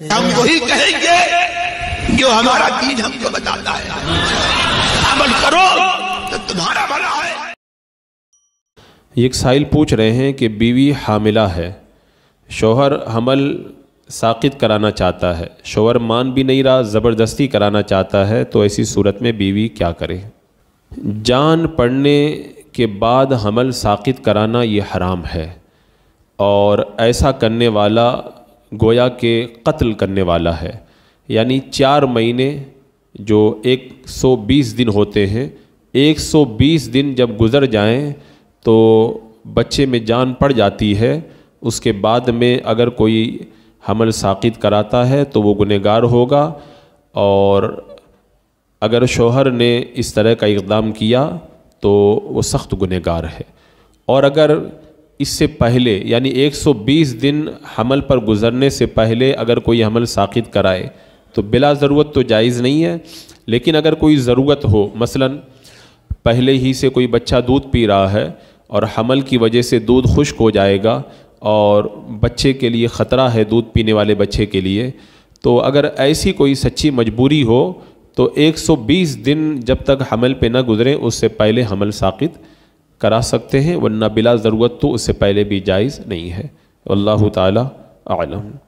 हम वही कहेंगे जो हमारा दीन हमको बताता है अमल करो तो तुम्हारा भला है एक साहिल पूछ रहे हैं कि बीवी हामिला है शोहर हमल साकित कराना चाहता है शोहर मान भी नहीं रहा ज़बरदस्ती कराना चाहता है तो ऐसी सूरत में बीवी क्या करे जान पड़ने के बाद हमल साकित कराना ये हराम है और ऐसा करने वाला गोया के कत्ल करने वाला है यानी चार महीने जो 120 दिन होते हैं 120 दिन जब गुज़र जाएं तो बच्चे में जान पड़ जाती है उसके बाद में अगर कोई हमल साकित कराता है तो वो गुनहगार होगा और अगर शोहर ने इस तरह का इकदाम किया तो वो सख्त गुनहगार है और अगर इससे पहले यानी 120 दिन हमल पर गुजरने से पहले अगर कोई हमल साखित कराए तो बिला ज़रूरत तो जायज़ नहीं है लेकिन अगर कोई ज़रूरत हो मसलन पहले ही से कोई बच्चा दूध पी रहा है और हमल की वजह से दूध खुश्क हो जाएगा और बच्चे के लिए ख़तरा है दूध पीने वाले बच्चे के लिए तो अगर ऐसी कोई सच्ची मजबूरी हो तो 120 दिन जब तक हमल पे ना गुजरें उससे पहले हमल साखित करा सकते हैं वरना बिला ज़रूरत तो उससे पहले भी जायज़ नहीं है अल्लाह ताली आलम